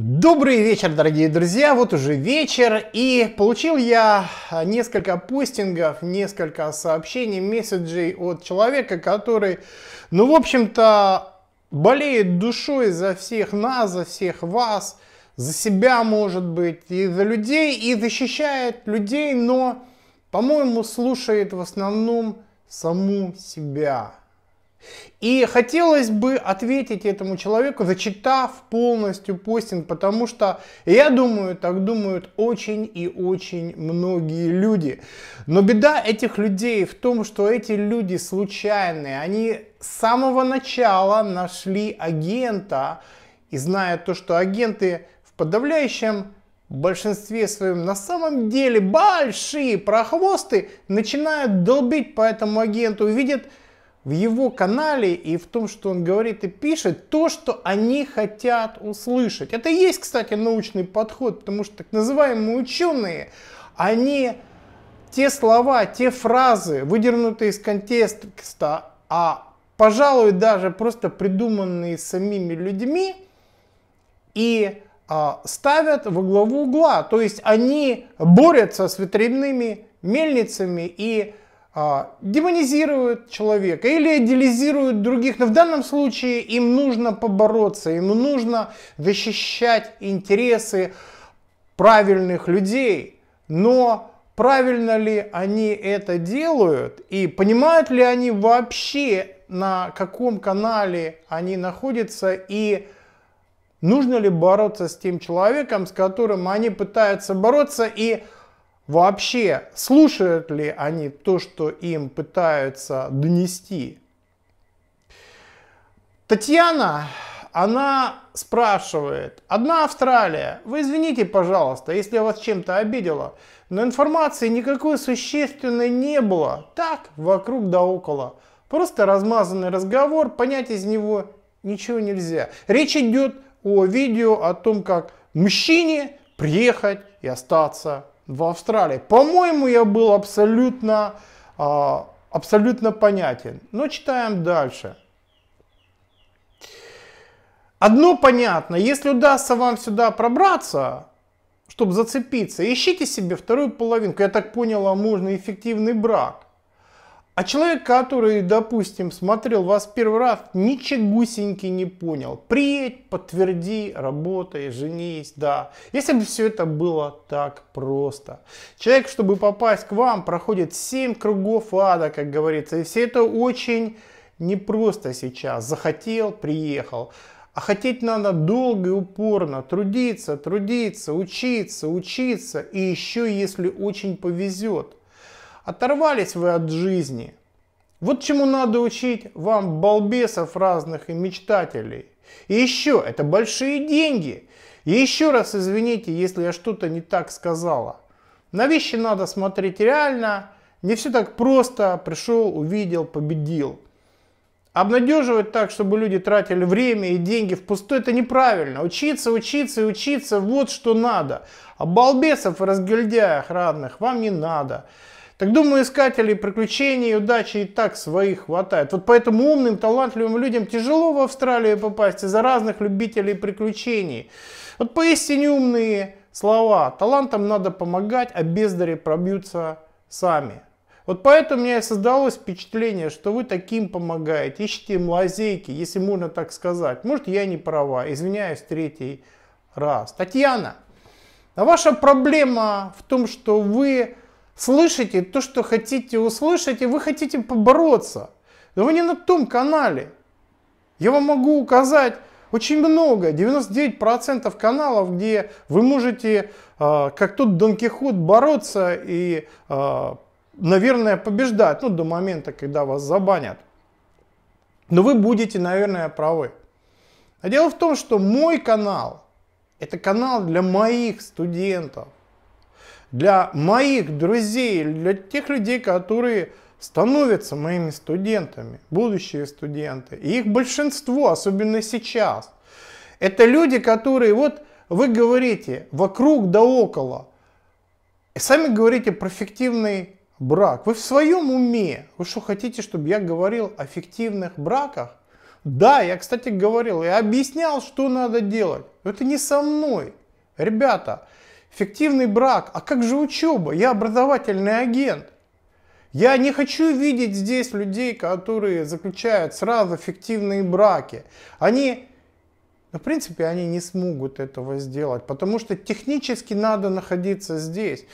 Добрый вечер, дорогие друзья! Вот уже вечер, и получил я несколько постингов, несколько сообщений, месседжей от человека, который, ну, в общем-то, болеет душой за всех нас, за всех вас, за себя, может быть, и за людей, и защищает людей, но, по-моему, слушает в основном саму себя. И хотелось бы ответить этому человеку, зачитав полностью постинг, потому что, я думаю, так думают очень и очень многие люди. Но беда этих людей в том, что эти люди случайные. Они с самого начала нашли агента и зная то, что агенты в подавляющем большинстве своем на самом деле большие прохвосты начинают долбить по этому агенту, видят в его канале и в том, что он говорит и пишет, то, что они хотят услышать. Это и есть, кстати, научный подход, потому что так называемые ученые, они те слова, те фразы, выдернутые из контекста, а пожалуй, даже просто придуманные самими людьми, и а, ставят во главу угла. То есть они борются с ветряными мельницами и а, демонизируют человека или идеализируют других. Но в данном случае им нужно побороться, им нужно защищать интересы правильных людей. Но правильно ли они это делают и понимают ли они вообще, на каком канале они находятся и нужно ли бороться с тем человеком, с которым они пытаются бороться и Вообще, слушают ли они то, что им пытаются донести? Татьяна, она спрашивает, одна Австралия, вы извините, пожалуйста, если я вас чем-то обидела, но информации никакой существенной не было, так, вокруг да около. Просто размазанный разговор, понять из него ничего нельзя. Речь идет о видео о том, как мужчине приехать и остаться в Австралии. По-моему, я был абсолютно, а, абсолютно понятен. Но читаем дальше. Одно понятно, если удастся вам сюда пробраться, чтобы зацепиться, ищите себе вторую половинку. Я так понял, а можно эффективный брак. А человек, который, допустим, смотрел вас первый раз, ничегусеньки не понял. Приедь, подтверди, работай, женись, да. Если бы все это было так просто. Человек, чтобы попасть к вам, проходит 7 кругов ада, как говорится. И все это очень непросто сейчас. Захотел, приехал. А хотеть надо долго и упорно, трудиться, трудиться, учиться, учиться. И еще, если очень повезет, Оторвались вы от жизни. Вот чему надо учить вам балбесов разных и мечтателей. И еще, это большие деньги. И еще раз извините, если я что-то не так сказала. На вещи надо смотреть реально. Не все так просто. Пришел, увидел, победил. Обнадеживать так, чтобы люди тратили время и деньги впустую, это неправильно. Учиться, учиться и учиться, вот что надо. А балбесов и разгильдяях равных вам не надо. Так думаю, искателей приключений удачи и так своих хватает. Вот поэтому умным, талантливым людям тяжело в Австралию попасть из-за разных любителей приключений. Вот поистине умные слова. Талантам надо помогать, а бездари пробьются сами. Вот поэтому у меня и создалось впечатление, что вы таким помогаете, ищете им лазейки, если можно так сказать. Может, я не права, извиняюсь третий раз. Татьяна, а ваша проблема в том, что вы слышите то, что хотите услышать, и вы хотите побороться. Но вы не на том канале. Я вам могу указать очень много, 99% каналов, где вы можете, а, как тот Дон Кихот, бороться и, а, наверное, побеждать, ну, до момента, когда вас забанят. Но вы будете, наверное, правы. А дело в том, что мой канал – это канал для моих студентов для моих друзей, для тех людей, которые становятся моими студентами, будущие студенты. И их большинство, особенно сейчас. Это люди, которые, вот вы говорите, вокруг да около. И сами говорите про фиктивный брак. Вы в своем уме. Вы что хотите, чтобы я говорил о фиктивных браках? Да, я, кстати, говорил, я объяснял, что надо делать. это не со мной. Ребята, Фиктивный брак, а как же учеба? Я образовательный агент. Я не хочу видеть здесь людей, которые заключают сразу фиктивные браки. Они, в принципе, они не смогут этого сделать, потому что технически надо находиться здесь.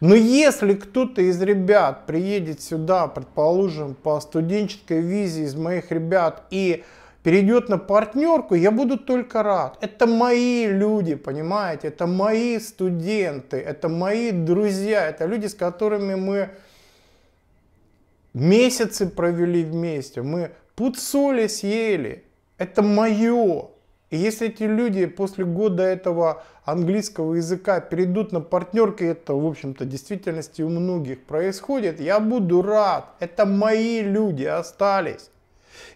Но если кто-то из ребят приедет сюда, предположим, по студенческой визе из моих ребят и перейдет на партнерку, я буду только рад. Это мои люди, понимаете, это мои студенты, это мои друзья, это люди, с которыми мы месяцы провели вместе, мы пуд соли съели, это мое. И если эти люди после года этого английского языка перейдут на партнерки, это, в общем-то, в действительности у многих происходит, я буду рад. Это мои люди остались.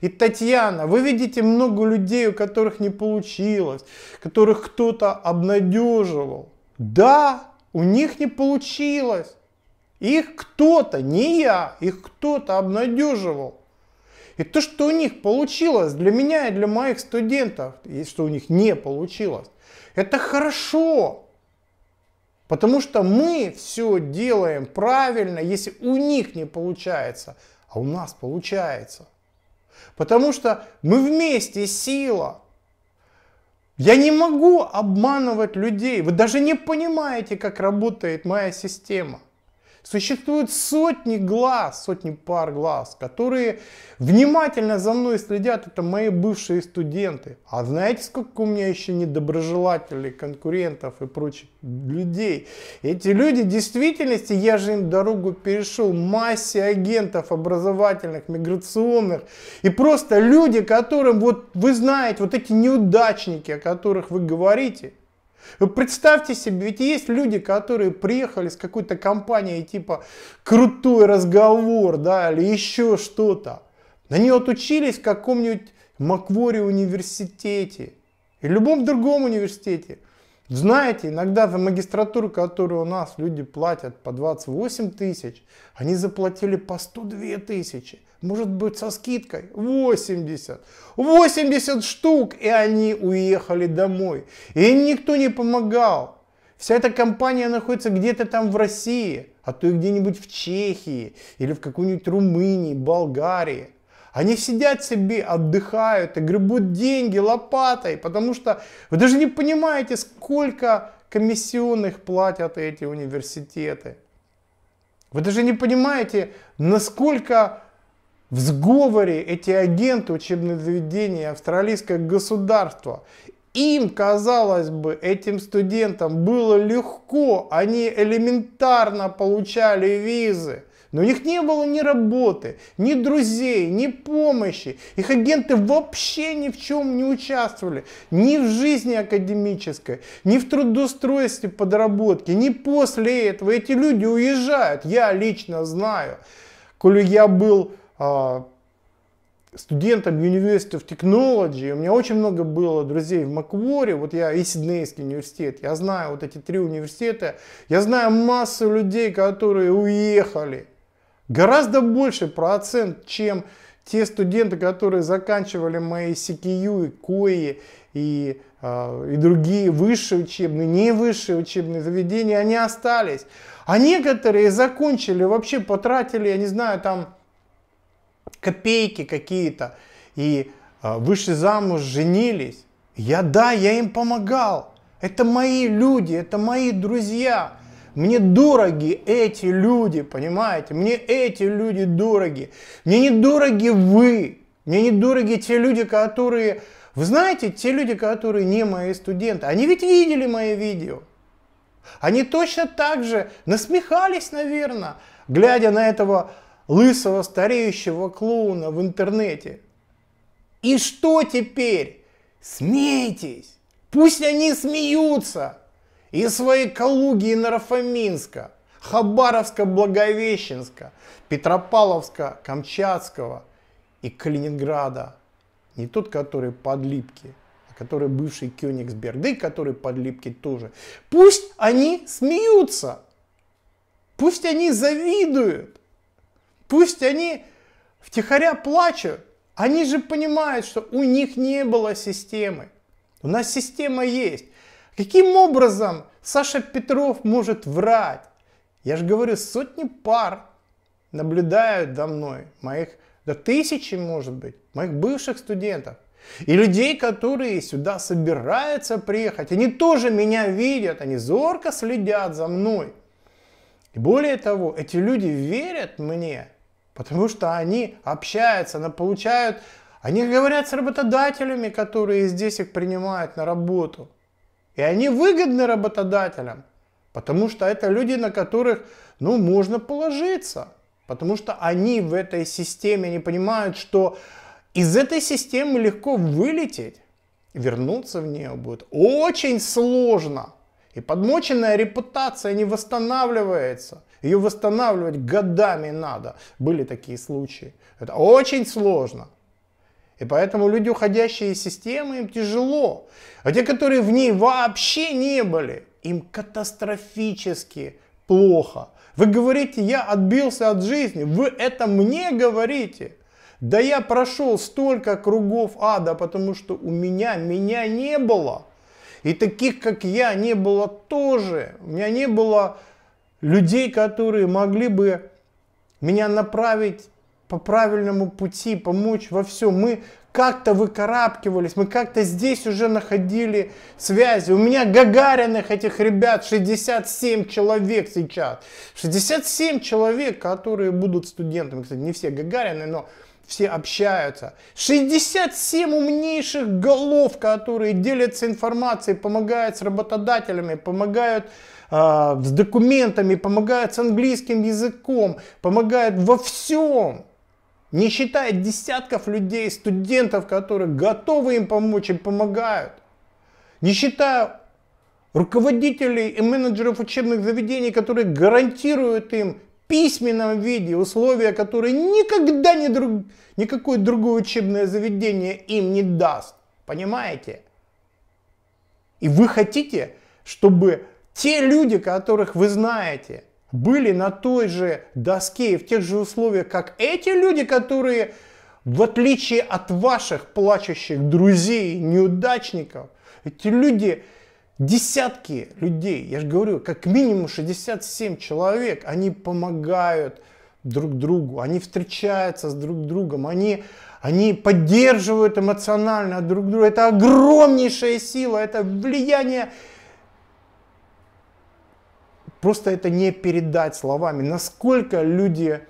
И Татьяна, вы видите много людей, у которых не получилось, которых кто-то обнадеживал. Да, у них не получилось. Их кто-то, не я, их кто-то обнадеживал. И то, что у них получилось для меня и для моих студентов, и что у них не получилось, это хорошо. Потому что мы все делаем правильно, если у них не получается, а у нас получается. Потому что мы вместе сила. Я не могу обманывать людей. Вы даже не понимаете, как работает моя система. Существует сотни глаз, сотни пар глаз, которые внимательно за мной следят. Это мои бывшие студенты. А знаете, сколько у меня еще недоброжелателей, конкурентов и прочих людей? Эти люди в действительности, я же им дорогу перешел, массе агентов образовательных, миграционных. И просто люди, которым вот вы знаете, вот эти неудачники, о которых вы говорите – вы представьте себе, ведь есть люди, которые приехали с какой-то компанией типа крутой разговор, да, или еще что-то. Они вот учились в каком-нибудь Макворе университете и любом другом университете. Знаете, иногда за магистратуру, которую у нас люди платят по 28 тысяч, они заплатили по 102 тысячи. Может быть со скидкой 80. 80 штук, и они уехали домой. И им никто не помогал. Вся эта компания находится где-то там в России, а то и где-нибудь в Чехии, или в какой-нибудь Румынии, Болгарии. Они сидят себе, отдыхают и гребут деньги лопатой, потому что вы даже не понимаете, сколько комиссионных платят эти университеты. Вы даже не понимаете, насколько в сговоре эти агенты учебных заведений австралийское государство. Им, казалось бы, этим студентам было легко, они элементарно получали визы. Но у них не было ни работы, ни друзей, ни помощи. Их агенты вообще ни в чем не участвовали. Ни в жизни академической, ни в трудоустройстве подработки, ни после этого. Эти люди уезжают, я лично знаю. Коли я был а, студентом University of Technology, у меня очень много было друзей в Макворе, вот я и Сиднейский университет, я знаю вот эти три университета, я знаю массу людей, которые уехали, Гораздо больше процент, чем те студенты, которые заканчивали мои CQU и КОИ и, а, и другие высшие учебные, не высшие учебные заведения, они остались. А некоторые закончили, вообще потратили, я не знаю, там копейки какие-то и а, вышли замуж, женились. Я да, я им помогал. Это мои люди, это мои друзья. Мне дороги эти люди, понимаете? Мне эти люди дороги. Мне не дороги вы. Мне не дороги те люди, которые... Вы знаете, те люди, которые не мои студенты, они ведь видели мои видео. Они точно так же насмехались, наверное, глядя на этого лысого стареющего клоуна в интернете. И что теперь? Смейтесь! Пусть они смеются! из своей Калуги и Нарфоминска, Хабаровска-Благовещенска, Петропавловска-Камчатского и Калининграда. Не тот, который под Липки, а который бывший Кёнигсберг, да и который под Липки тоже. Пусть они смеются, пусть они завидуют, пусть они втихаря плачут. Они же понимают, что у них не было системы. У нас система есть. Каким образом Саша Петров может врать? Я же говорю, сотни пар наблюдают за мной, моих, да тысячи, может быть, моих бывших студентов. И людей, которые сюда собираются приехать, они тоже меня видят, они зорко следят за мной. И более того, эти люди верят мне, потому что они общаются, они получают, они говорят с работодателями, которые здесь их принимают на работу. И они выгодны работодателям, потому что это люди, на которых ну, можно положиться. Потому что они в этой системе, они понимают, что из этой системы легко вылететь, вернуться в нее будет очень сложно. И подмоченная репутация не восстанавливается. Ее восстанавливать годами надо. Были такие случаи. Это очень сложно. И поэтому люди, уходящие из системы, им тяжело. А те, которые в ней вообще не были, им катастрофически плохо. Вы говорите, я отбился от жизни. Вы это мне говорите. Да я прошел столько кругов ада, потому что у меня, меня не было. И таких, как я, не было тоже. У меня не было людей, которые могли бы меня направить по правильному пути, помочь во всем. Мы как-то выкарабкивались, мы как-то здесь уже находили связи. У меня Гагариных этих ребят 67 человек сейчас. 67 человек, которые будут студентами. Кстати, не все Гагарины, но все общаются. 67 умнейших голов, которые делятся информацией, помогают с работодателями, помогают э, с документами, помогают с английским языком, помогают во всем. Не считая десятков людей, студентов, которые готовы им помочь и помогают. Не считая руководителей и менеджеров учебных заведений, которые гарантируют им письменном виде условия, которые никогда не друг, никакое другое учебное заведение им не даст. Понимаете? И вы хотите, чтобы те люди, которых вы знаете – были на той же доске и в тех же условиях, как эти люди, которые, в отличие от ваших плачущих друзей, неудачников, эти люди, десятки людей, я же говорю, как минимум 67 человек, они помогают друг другу, они встречаются с друг другом, они, они поддерживают эмоционально друг друга. Это огромнейшая сила, это влияние Просто это не передать словами, насколько люди,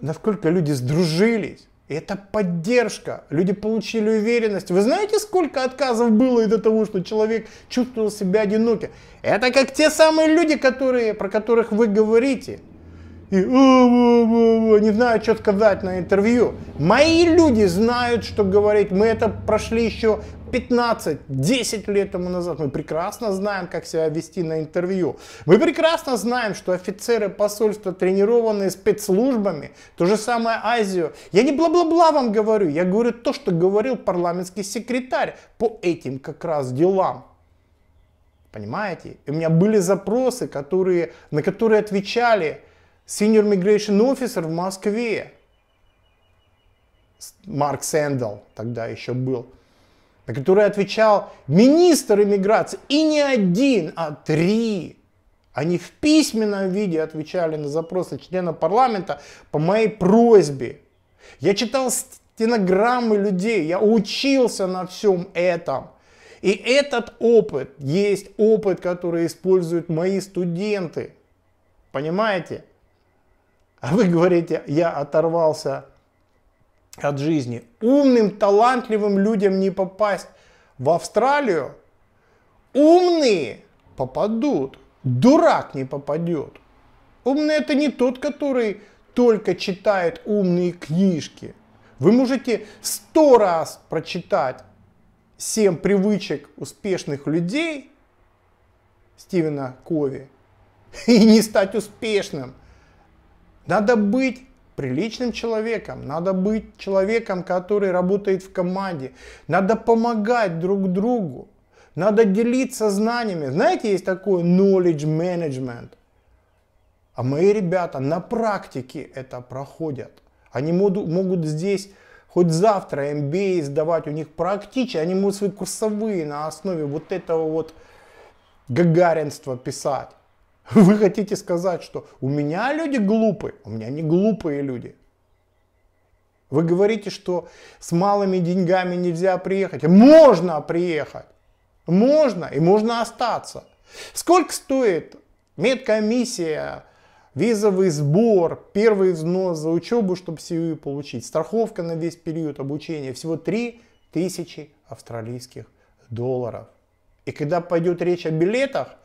насколько люди сдружились. И это поддержка. Люди получили уверенность. Вы знаете, сколько отказов было из-за того, что человек чувствовал себя одиноким? Это как те самые люди, которые, про которых вы говорите и не знают, что сказать на интервью. Мои люди знают, что говорить. Мы это прошли еще 15-10 лет тому назад. Мы прекрасно знаем, как себя вести на интервью. Мы прекрасно знаем, что офицеры посольства тренированные спецслужбами, то же самое Азию. Я не бла-бла-бла вам говорю, я говорю то, что говорил парламентский секретарь по этим как раз делам. Понимаете? И у меня были запросы, которые, на которые отвечали senior migration officer в Москве. Марк Сэндл тогда еще был, на который отвечал министр иммиграции. И не один, а три. Они в письменном виде отвечали на запросы члена парламента по моей просьбе. Я читал стенограммы людей, я учился на всем этом. И этот опыт есть опыт, который используют мои студенты. Понимаете? А вы говорите, я оторвался от жизни. Умным, талантливым людям не попасть в Австралию. Умные попадут, дурак не попадет. Умный это не тот, который только читает умные книжки. Вы можете сто раз прочитать «Семь привычек успешных людей» Стивена Кови и не стать успешным – надо быть приличным человеком, надо быть человеком, который работает в команде, надо помогать друг другу, надо делиться знаниями. Знаете, есть такое knowledge management. А мои ребята на практике это проходят. Они могут, здесь хоть завтра MBA сдавать, у них практически, они могут свои курсовые на основе вот этого вот гагаринства писать. Вы хотите сказать, что у меня люди глупы? У меня не глупые люди. Вы говорите, что с малыми деньгами нельзя приехать. Можно приехать. Можно и можно остаться. Сколько стоит медкомиссия, визовый сбор, первый взнос за учебу, чтобы СИУ получить, страховка на весь период обучения, всего 3000 австралийских долларов. И когда пойдет речь о билетах,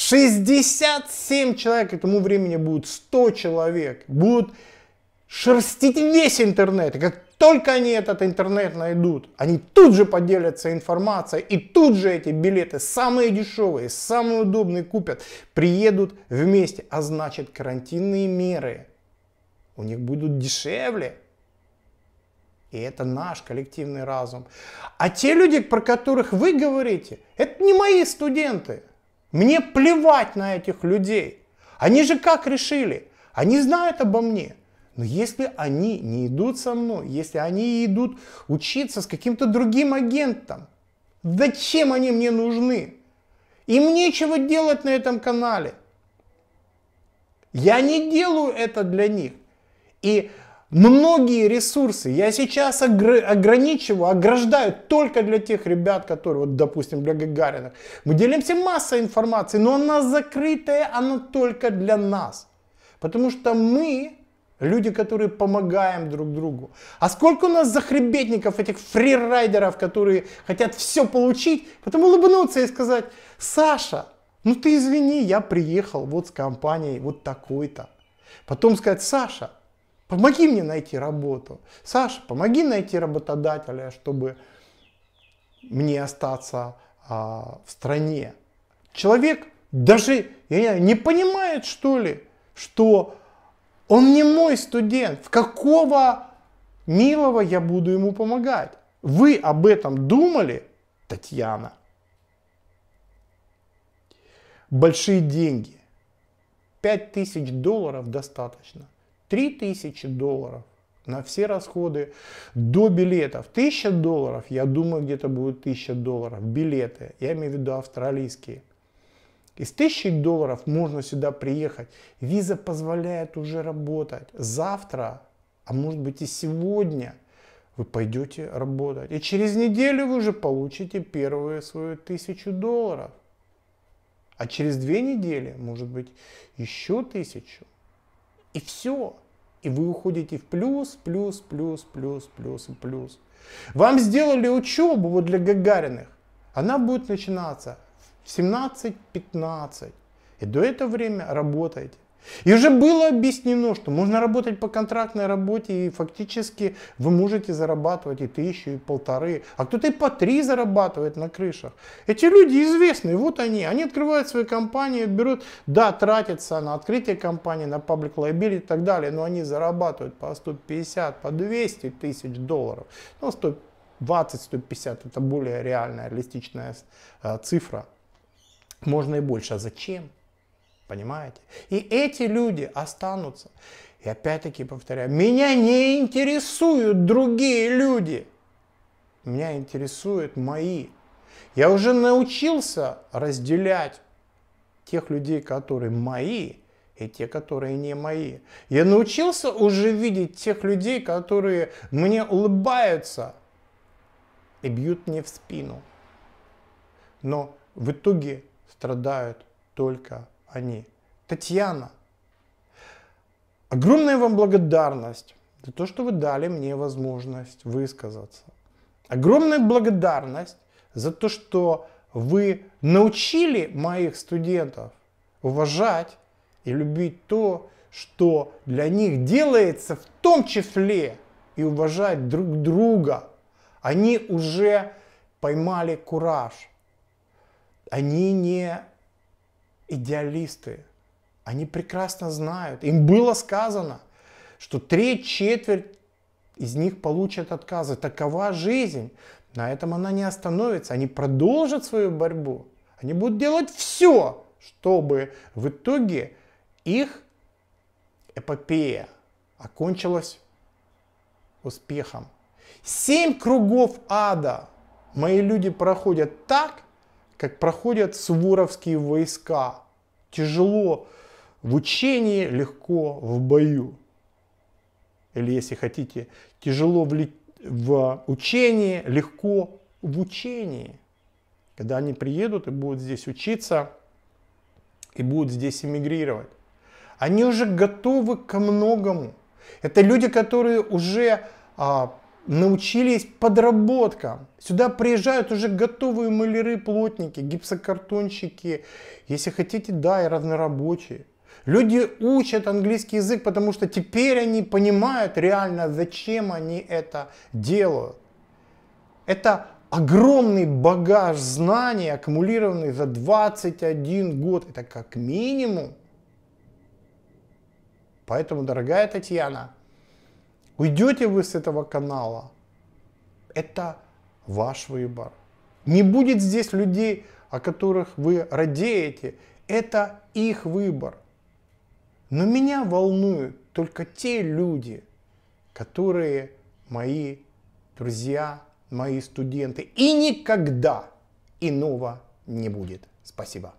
67 человек, к этому времени будет 100 человек, будут шерстить весь интернет. И как только они этот интернет найдут, они тут же поделятся информацией, и тут же эти билеты, самые дешевые, самые удобные купят, приедут вместе. А значит, карантинные меры у них будут дешевле. И это наш коллективный разум. А те люди, про которых вы говорите, это не мои студенты. Мне плевать на этих людей. Они же как решили? Они знают обо мне. Но если они не идут со мной, если они идут учиться с каким-то другим агентом, зачем они мне нужны? Им нечего делать на этом канале. Я не делаю это для них. И Многие ресурсы я сейчас огр- ограничиваю, ограждаю только для тех ребят, которые, вот, допустим, для Гагарина. Мы делимся массой информации, но она закрытая, она только для нас. Потому что мы люди, которые помогаем друг другу. А сколько у нас захребетников, этих фрирайдеров, которые хотят все получить, потом улыбнуться и сказать, Саша, ну ты извини, я приехал вот с компанией вот такой-то. Потом сказать, Саша, Помоги мне найти работу. Саша, помоги найти работодателя, чтобы мне остаться а, в стране. Человек даже я не понимает, что ли, что он не мой студент. В какого милого я буду ему помогать? Вы об этом думали, Татьяна? Большие деньги. 5000 долларов достаточно. 3000 долларов на все расходы до билетов. 1000 долларов, я думаю, где-то будет 1000 долларов. Билеты, я имею в виду австралийские. Из 1000 долларов можно сюда приехать. Виза позволяет уже работать. Завтра, а может быть и сегодня вы пойдете работать. И через неделю вы уже получите первую свою тысячу долларов. А через две недели, может быть, еще тысячу. И все. И вы уходите в плюс, плюс, плюс, плюс, плюс и плюс. Вам сделали учебу вот для Гагариных. Она будет начинаться в 17-15. И до этого время работайте. И уже было объяснено, что можно работать по контрактной работе и фактически вы можете зарабатывать и тысячу, и полторы, а кто-то и по три зарабатывает на крышах. Эти люди известные, вот они, они открывают свои компании, берут, да, тратятся на открытие компании, на паблик лайбили и так далее, но они зарабатывают по 150, по 200 тысяч долларов, ну 120-150 это более реальная, реалистичная э, цифра. Можно и больше. А зачем? Понимаете? И эти люди останутся. И опять-таки повторяю, меня не интересуют другие люди. Меня интересуют мои. Я уже научился разделять тех людей, которые мои, и те, которые не мои. Я научился уже видеть тех людей, которые мне улыбаются и бьют мне в спину. Но в итоге страдают только они. Татьяна, огромная вам благодарность за то, что вы дали мне возможность высказаться. Огромная благодарность за то, что вы научили моих студентов уважать и любить то, что для них делается в том числе и уважать друг друга. Они уже поймали кураж. Они не идеалисты. Они прекрасно знают. Им было сказано, что три четверть из них получат отказы. Такова жизнь. На этом она не остановится. Они продолжат свою борьбу. Они будут делать все, чтобы в итоге их эпопея окончилась успехом. Семь кругов ада мои люди проходят так, как проходят суворовские войска. Тяжело в учении, легко в бою. Или, если хотите, тяжело в, ли... в учении, легко в учении. Когда они приедут и будут здесь учиться, и будут здесь эмигрировать. Они уже готовы ко многому. Это люди, которые уже а, научились подработкам. Сюда приезжают уже готовые маляры, плотники, гипсокартонщики, если хотите, да, и разнорабочие. Люди учат английский язык, потому что теперь они понимают реально, зачем они это делают. Это огромный багаж знаний, аккумулированный за 21 год. Это как минимум. Поэтому, дорогая Татьяна, Уйдете вы с этого канала. Это ваш выбор. Не будет здесь людей, о которых вы радеете. Это их выбор. Но меня волнуют только те люди, которые мои друзья, мои студенты. И никогда иного не будет. Спасибо.